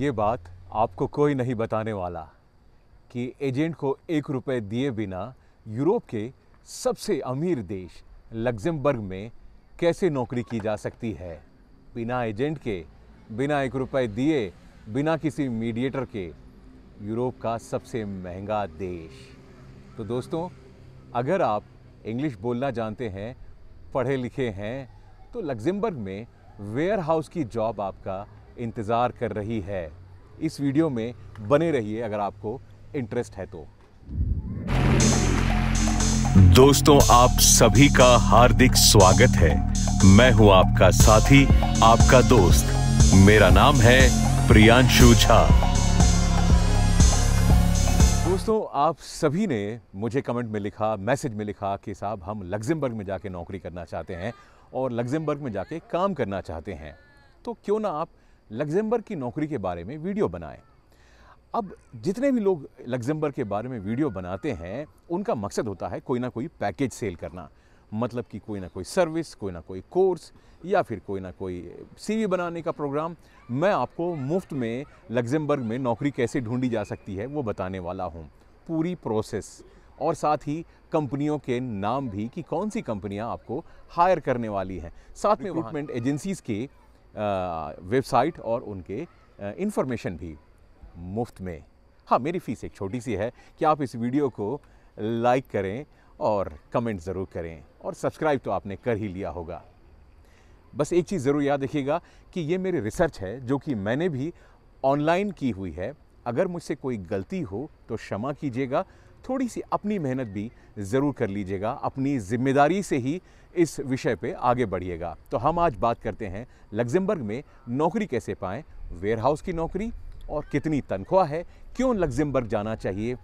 ये बात आपको कोई नहीं बताने वाला कि एजेंट को एक रुपए दिए बिना यूरोप के सबसे अमीर देश लग्जमबर्ग में कैसे नौकरी की जा सकती है बिना एजेंट के बिना एक रुपए दिए बिना किसी मीडिएटर के यूरोप का सबसे महंगा देश तो दोस्तों अगर आप इंग्लिश बोलना जानते हैं पढ़े लिखे हैं तो लग्जमबर्ग में वेयर हाउस की जॉब आपका इंतज़ार कर रही है इस वीडियो में बने रहिए अगर आपको इंटरेस्ट है तो दोस्तों आप सभी का हार्दिक स्वागत है मैं हूं आपका साथी आपका दोस्त मेरा नाम है प्रियांशु झा दोस्तों आप सभी ने मुझे कमेंट में लिखा मैसेज में लिखा कि साहब हम लग्जमबर्ग में जाके नौकरी करना चाहते हैं और लग्जमबर्ग में जाके काम करना चाहते हैं तो क्यों ना आप लग्जम्बर्ग की नौकरी के बारे में वीडियो बनाएं अब जितने भी लोग लग्जम्बर्ग के बारे में वीडियो बनाते हैं उनका मकसद होता है कोई ना कोई पैकेज सेल करना मतलब कि कोई ना कोई सर्विस कोई ना कोई कोर्स या फिर कोई ना कोई सीवी बनाने का प्रोग्राम मैं आपको मुफ्त में लग्जमबर्ग में नौकरी कैसे ढूंढी जा सकती है वो बताने वाला हूँ पूरी प्रोसेस और साथ ही कंपनियों के नाम भी कि कौन सी कंपनियाँ आपको हायर करने वाली हैं साथ में रिक्रूटमेंट एजेंसीज़ के वेबसाइट और उनके इंफॉर्मेशन भी मुफ्त में हाँ मेरी फ़ीस एक छोटी सी है कि आप इस वीडियो को लाइक करें और कमेंट ज़रूर करें और सब्सक्राइब तो आपने कर ही लिया होगा बस एक चीज़ ज़रूर याद रखिएगा कि ये मेरी रिसर्च है जो कि मैंने भी ऑनलाइन की हुई है अगर मुझसे कोई गलती हो तो क्षमा कीजिएगा थोड़ी सी अपनी मेहनत भी ज़रूर कर लीजिएगा अपनी जिम्मेदारी से ही इस विषय पे आगे बढ़िएगा तो हम आज बात करते हैं लग्जमबर्ग में नौकरी कैसे पाएँ वेयरहाउस की नौकरी और कितनी तनख्वाह है क्यों लग्जमबर्ग जाना चाहिए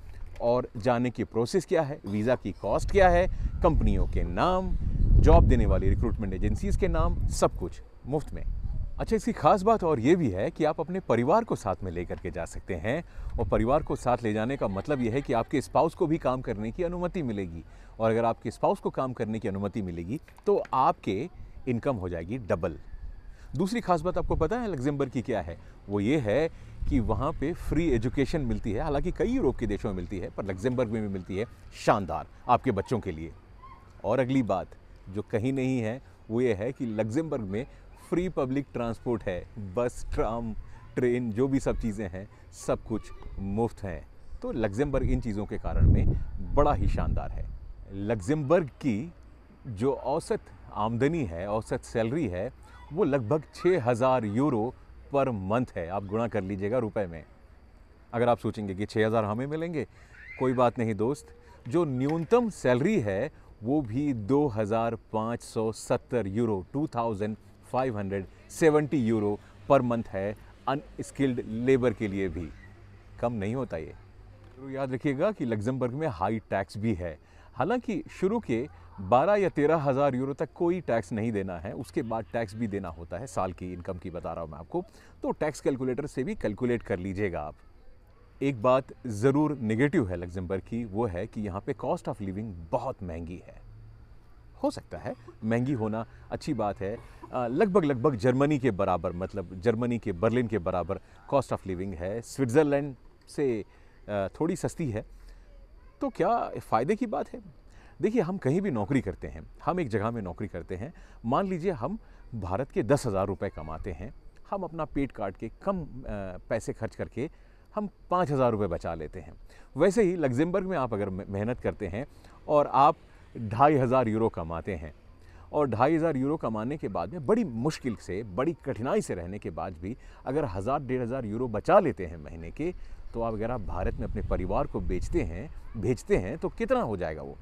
और जाने की प्रोसेस क्या है वीज़ा की कॉस्ट क्या है कंपनियों के नाम जॉब देने वाली रिक्रूटमेंट एजेंसीज़ के नाम सब कुछ मुफ्त में अच्छा इसकी खास बात और ये भी है कि आप अपने परिवार को साथ में लेकर के जा सकते हैं और परिवार को साथ ले जाने का मतलब यह है कि आपके स्पाउस को भी काम करने की अनुमति मिलेगी और अगर आपके स्पाउस को काम करने की अनुमति मिलेगी तो आपके इनकम हो जाएगी डबल दूसरी खास बात आपको पता है लग्जमबर्ग की क्या है वो ये है कि वहाँ पे फ्री एजुकेशन मिलती है हालांकि कई यूरोप के देशों में मिलती है पर लग्जमबर्ग में भी मिलती है शानदार आपके बच्चों के लिए और अगली बात जो कहीं नहीं है वो ये है कि लग्जमबर्ग में फ्री पब्लिक ट्रांसपोर्ट है बस ट्राम ट्रेन जो भी सब चीज़ें हैं सब कुछ मुफ्त हैं तो लग्जमबर्ग इन चीज़ों के कारण में बड़ा ही शानदार है लग्जमबर्ग की जो औसत आमदनी है औसत सैलरी है वो लगभग छः हज़ार यूरो पर मंथ है आप गुणा कर लीजिएगा रुपए में अगर आप सोचेंगे कि छः हज़ार हमें मिलेंगे कोई बात नहीं दोस्त जो न्यूनतम सैलरी है वो भी 2570 यूरो 570 यूरो पर मंथ है अनस्किल्ड लेबर के लिए भी कम नहीं होता ये तो याद रखिएगा कि लग्जमबर्ग में हाई टैक्स भी है हालांकि शुरू के 12 या तेरह हज़ार यूरो तक कोई टैक्स नहीं देना है उसके बाद टैक्स भी देना होता है साल की इनकम की बता रहा हूँ मैं आपको तो टैक्स कैलकुलेटर से भी कैलकुलेट कर लीजिएगा आप एक बात ज़रूर निगेटिव है लग्जमबर्ग की वो है कि यहाँ पे कॉस्ट ऑफ लिविंग बहुत महंगी है हो सकता है महंगी होना अच्छी बात है लगभग लगभग जर्मनी के बराबर मतलब जर्मनी के बर्लिन के बराबर कॉस्ट ऑफ लिविंग है स्विट्ज़रलैंड से थोड़ी सस्ती है तो क्या फ़ायदे की बात है देखिए हम कहीं भी नौकरी करते हैं हम एक जगह में नौकरी करते हैं मान लीजिए हम भारत के दस हज़ार रुपये कमाते हैं हम अपना पेट काट के कम पैसे खर्च करके हम पाँच हज़ार रुपये बचा लेते हैं वैसे ही लग्जमबर्ग में आप अगर मेहनत करते हैं और आप ढाई हज़ार यूरो कमाते हैं और ढाई हज़ार यूरो कमाने के बाद में बड़ी मुश्किल से बड़ी कठिनाई से रहने के बाद भी अगर हज़ार डेढ़ हज़ार यूरो बचा लेते हैं महीने के तो आप अगर आप भारत में अपने परिवार को बेचते हैं भेजते हैं तो कितना हो जाएगा वो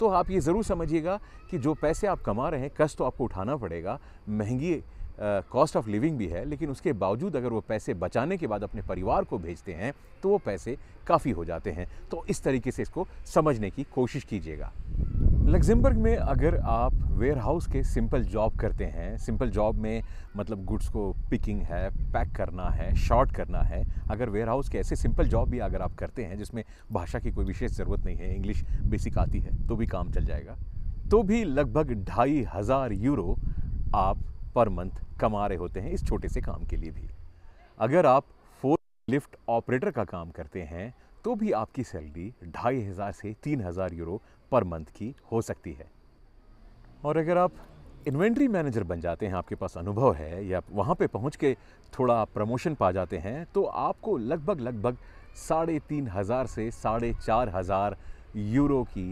तो आप ये ज़रूर समझिएगा कि जो पैसे आप कमा रहे हैं कष्ट तो आपको उठाना पड़ेगा महंगी कॉस्ट ऑफ लिविंग भी है लेकिन उसके बावजूद अगर वो पैसे बचाने के बाद अपने परिवार को भेजते हैं तो वो पैसे काफ़ी हो जाते हैं तो इस तरीके से इसको समझने की कोशिश कीजिएगा लग्जमबर्ग में अगर आप वेयर हाउस के सिंपल जॉब करते हैं सिंपल जॉब में मतलब गुड्स को पिकिंग है पैक करना है शॉर्ट करना है अगर वेयर हाउस के ऐसे सिंपल जॉब भी अगर आप करते हैं जिसमें भाषा की कोई विशेष ज़रूरत नहीं है इंग्लिश बेसिक आती है तो भी काम चल जाएगा तो भी लगभग ढाई हज़ार यूरो आप पर मंथ कमा रहे होते हैं इस छोटे से काम के लिए भी अगर आप फोर लिफ्ट ऑपरेटर का काम करते हैं तो भी आपकी सैलरी ढाई हज़ार से तीन हज़ार यूरो पर मंथ की हो सकती है और अगर आप इन्वेंट्री मैनेजर बन जाते हैं आपके पास अनुभव है या वहाँ पे पहुँच के थोड़ा प्रमोशन पा जाते हैं तो आपको लगभग लगभग साढ़े तीन हज़ार से साढ़े चार हज़ार यूरो की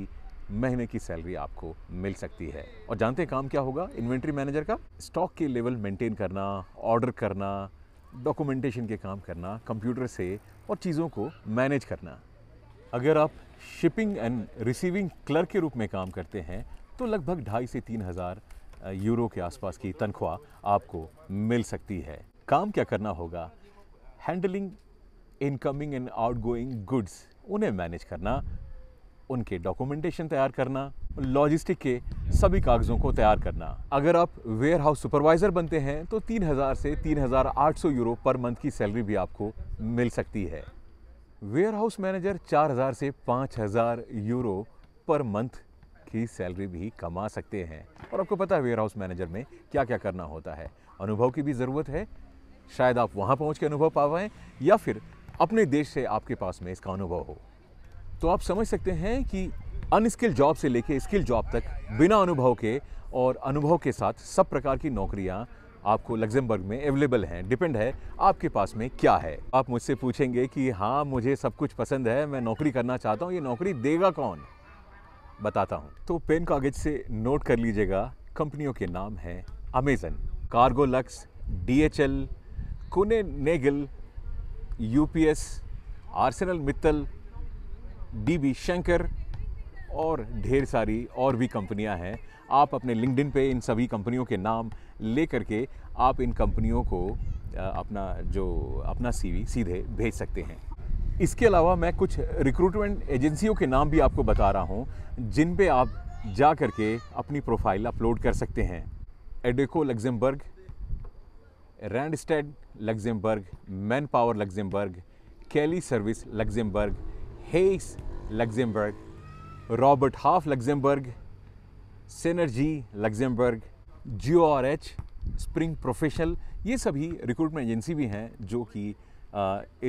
महीने की सैलरी आपको मिल सकती है और जानते हैं काम क्या होगा इन्वेंट्री मैनेजर का स्टॉक के लेवल मेंटेन करना ऑर्डर करना डॉक्यूमेंटेशन के काम करना कंप्यूटर से और चीज़ों को मैनेज करना अगर आप शिपिंग एंड रिसीविंग क्लर्क के रूप में काम करते हैं तो लगभग ढाई से तीन हज़ार यूरो के आसपास की तनख्वाह आपको मिल सकती है काम क्या करना होगा handling incoming and outgoing goods उन्हें मैनेज करना उनके डॉक्यूमेंटेशन तैयार करना लॉजिस्टिक के सभी कागज़ों को तैयार करना अगर आप वेयर हाउस सुपरवाइज़र बनते हैं तो 3000 से 3800 यूरो पर मंथ की सैलरी भी आपको मिल सकती है वेयरहाउस मैनेजर 4000 से 5000 यूरो पर मंथ की सैलरी भी कमा सकते हैं और आपको पता है वेयरहाउस मैनेजर में क्या क्या करना होता है अनुभव की भी ज़रूरत है शायद आप वहाँ पहुँच के अनुभव पा पाएँ या फिर अपने देश से आपके पास में इसका अनुभव हो तो आप समझ सकते हैं कि अनस्किल जॉब से लेके स्किल जॉब तक बिना अनुभव के और अनुभव के साथ सब प्रकार की नौकरियाँ आपको लग्जमबर्ग में अवेलेबल हैं डिपेंड है आपके पास में क्या है आप मुझसे पूछेंगे कि हाँ मुझे सब कुछ पसंद है मैं नौकरी करना चाहता हूँ ये नौकरी देगा कौन बताता हूँ तो पेन कागज से नोट कर लीजिएगा कंपनियों के नाम हैं Amazon Cargolux D H L Kuehne Nagel U P S L Mittal D B Schenker और ढेर सारी और भी कंपनियां हैं आप अपने लिंकड पे इन सभी कंपनियों के नाम ले करके आप इन कंपनियों को अपना जो अपना सीवी सीधे भेज सकते हैं इसके अलावा मैं कुछ रिक्रूटमेंट एजेंसियों के नाम भी आपको बता रहा हूँ जिन पे आप जा करके अपनी प्रोफाइल अपलोड कर सकते हैं Adecco Luxembourg Randstad Luxembourg Manpower Luxembourg Kelly service Luxembourg Hays Luxembourg Robert Half Luxembourg Synergie Luxembourg Geo R H Spring Professional ये सभी रिक्रूटमेंट एजेंसी भी हैं जो कि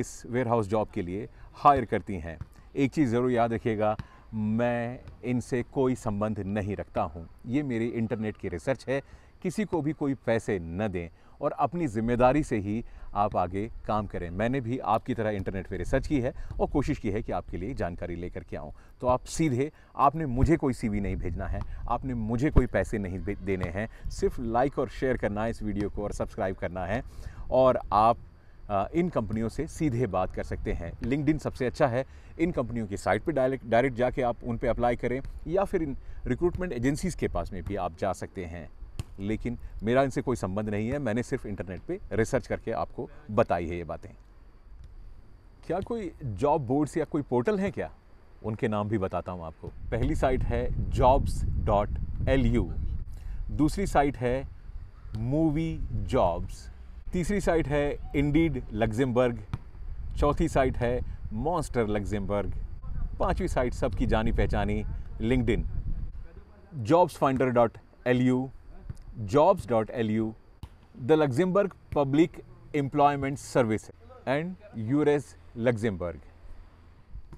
इस वेयर हाउस जॉब के लिए हायर करती हैं एक चीज़ ज़रूर याद रखिएगा मैं इनसे कोई संबंध नहीं रखता हूँ ये मेरी इंटरनेट की रिसर्च है किसी को भी कोई पैसे न दें और अपनी जिम्मेदारी से ही आप आगे काम करें मैंने भी आपकी तरह इंटरनेट पर रिसर्च की है और कोशिश की है कि आपके लिए जानकारी लेकर के आऊँ तो आप सीधे आपने मुझे कोई सीवी नहीं भेजना है आपने मुझे कोई पैसे नहीं देने हैं सिर्फ लाइक और शेयर करना है इस वीडियो को और सब्सक्राइब करना है और आप इन कंपनियों से सीधे बात कर सकते हैं लिंकड सबसे अच्छा है इन कंपनियों की साइट पर डायरेक्ट डायरेक्ट जाके आप उन पर अप्लाई करें या फिर इन रिक्रूटमेंट एजेंसीज़ के पास में भी आप जा सकते हैं लेकिन मेरा इनसे कोई संबंध नहीं है मैंने सिर्फ इंटरनेट पे रिसर्च करके आपको बताई है ये बातें क्या कोई जॉब बोर्ड्स या कोई पोर्टल हैं क्या उनके नाम भी बताता हूँ आपको पहली साइट है जॉब्स डॉट एल यू दूसरी साइट है मूवी जॉब्स तीसरी साइट है इंडीड लग्जमबर्ग चौथी साइट है मॉन्स्टर लग्जमबर्ग पांचवी साइट सबकी जानी पहचानी LinkedIn jobs finder dot L U jobs.lu, the Luxembourg Public Employment Service and EURES Luxembourg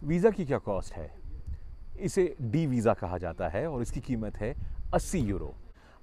visa की क्या कॉस्ट है इसे डी वीज़ा कहा जाता है और इसकी कीमत है 80 यूरो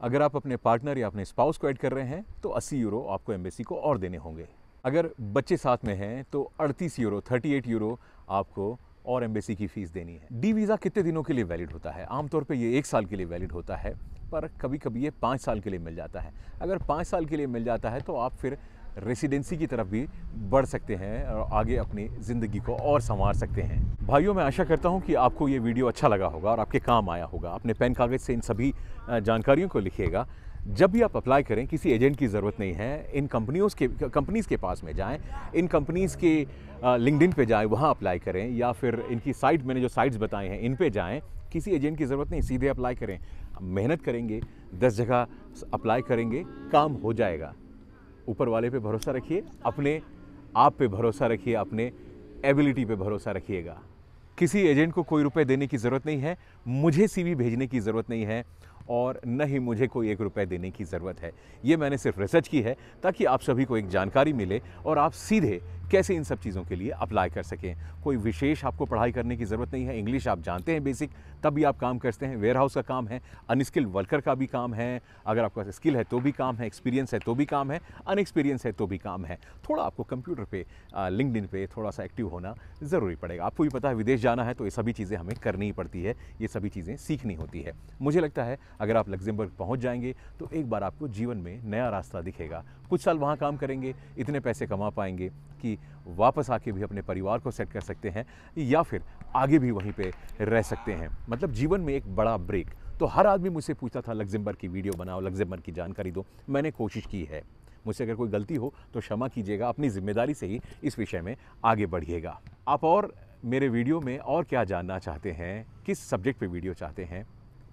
अगर आप अपने पार्टनर या अपने स्पाउस को ऐड कर रहे हैं तो 80 यूरो आपको एम्बेसी को और देने होंगे अगर बच्चे साथ में हैं तो 38 यूरो 38 यूरो आपको और एम्बेसी की फ़ीस देनी है डी वीज़ा कितने दिनों के लिए वैलिड होता है आमतौर पर ये एक साल के लिए वैलिड होता है पर कभी कभी ये पाँच साल के लिए मिल जाता है अगर पाँच साल के लिए मिल जाता है तो आप फिर रेसिडेंसी की तरफ भी बढ़ सकते हैं और आगे अपनी ज़िंदगी को और संवार सकते हैं भाइयों मैं आशा करता हूँ कि आपको ये वीडियो अच्छा लगा होगा और आपके काम आया होगा अपने पेन कागज़ से इन सभी जानकारियों को लिखिएगा जब भी आप अप्लाई करें किसी एजेंट की ज़रूरत नहीं है इन कंपनियों के कंपनीज़ के पास में जाएं इन कंपनीज़ के लिंकडिन पे जाएं वहाँ अप्लाई करें या फिर इनकी साइट मैंने जो साइट्स बताए हैं इन पे जाएं किसी एजेंट की ज़रूरत नहीं सीधे अप्लाई करें मेहनत करेंगे दस जगह अप्लाई करेंगे काम हो जाएगा ऊपर वाले पे भरोसा रखिए अपने आप पे भरोसा रखिए अपने एबिलिटी पे भरोसा रखिएगा किसी एजेंट को कोई रुपए देने की ज़रूरत नहीं है मुझे सीवी भेजने की ज़रूरत नहीं है और न ही मुझे कोई एक रुपये देने की ज़रूरत है ये मैंने सिर्फ रिसर्च की है ताकि आप सभी को एक जानकारी मिले और आप सीधे कैसे इन सब चीज़ों के लिए अप्लाई कर सकें कोई विशेष आपको पढ़ाई करने की ज़रूरत नहीं है इंग्लिश आप जानते हैं बेसिक तब भी आप काम करते हैं वेयर हाउस का काम है अनस्किल्ड वर्कर का भी काम है अगर आपके पास स्किल है तो भी काम है एक्सपीरियंस है तो भी काम है अनएक्सपीरियंस है तो भी काम है थोड़ा आपको कंप्यूटर पर लिंकड इन थोड़ा सा एक्टिव होना ज़रूरी पड़ेगा आपको भी पता है विदेश जाना है तो ये सभी चीज़ें हमें करनी ही पड़ती है ये सभी चीज़ें सीखनी होती है मुझे लगता है अगर आप लग्जमबर्ग पहुँच जाएंगे तो एक बार आपको जीवन में नया रास्ता दिखेगा कुछ साल वहाँ काम करेंगे इतने पैसे कमा पाएंगे कि वापस आके भी अपने परिवार को सेट कर सकते हैं या फिर आगे भी वहीं पे रह सकते हैं मतलब जीवन में एक बड़ा ब्रेक तो हर आदमी मुझसे पूछता था लग्जमबर्ग की वीडियो बनाओ लग्जमबर्ग की जानकारी दो मैंने कोशिश की है मुझसे अगर कोई गलती हो तो क्षमा कीजिएगा अपनी जिम्मेदारी से ही इस विषय में आगे बढ़िएगा आप और मेरे वीडियो में और क्या जानना चाहते हैं किस सब्जेक्ट पे वीडियो चाहते हैं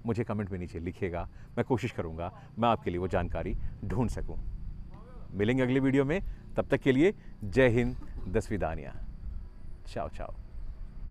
मुझे कमेंट में नीचे लिखिएगा मैं कोशिश करूँगा मैं आपके लिए वो जानकारी ढूंढ सकूँ मिलेंगे अगले वीडियो में तब तक के लिए जय हिंद दसवीं दानिया चाओ चाओ